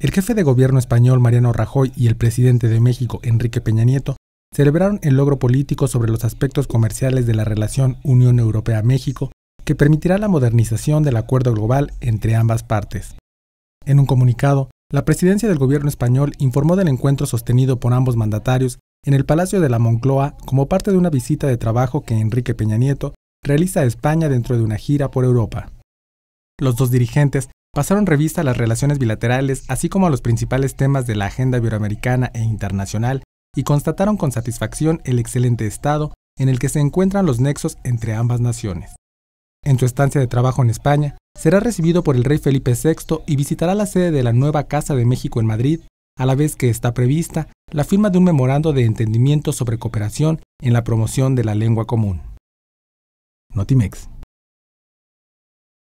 El jefe de gobierno español Mariano Rajoy y el presidente de México Enrique Peña Nieto celebraron el logro político sobre los aspectos comerciales de la relación Unión Europea-México que permitirá la modernización del acuerdo global entre ambas partes. En un comunicado, la presidencia del gobierno español informó del encuentro sostenido por ambos mandatarios en el Palacio de la Moncloa como parte de una visita de trabajo que Enrique Peña Nieto realiza a España dentro de una gira por Europa. Los dos dirigentes pasaron revista a las relaciones bilaterales, así como a los principales temas de la agenda iberoamericana e internacional, y constataron con satisfacción el excelente estado en el que se encuentran los nexos entre ambas naciones. En su estancia de trabajo en España, será recibido por el rey Felipe VI y visitará la sede de la nueva Casa de México en Madrid, a la vez que está prevista la firma de un memorando de entendimiento sobre cooperación en la promoción de la lengua común. Notimex.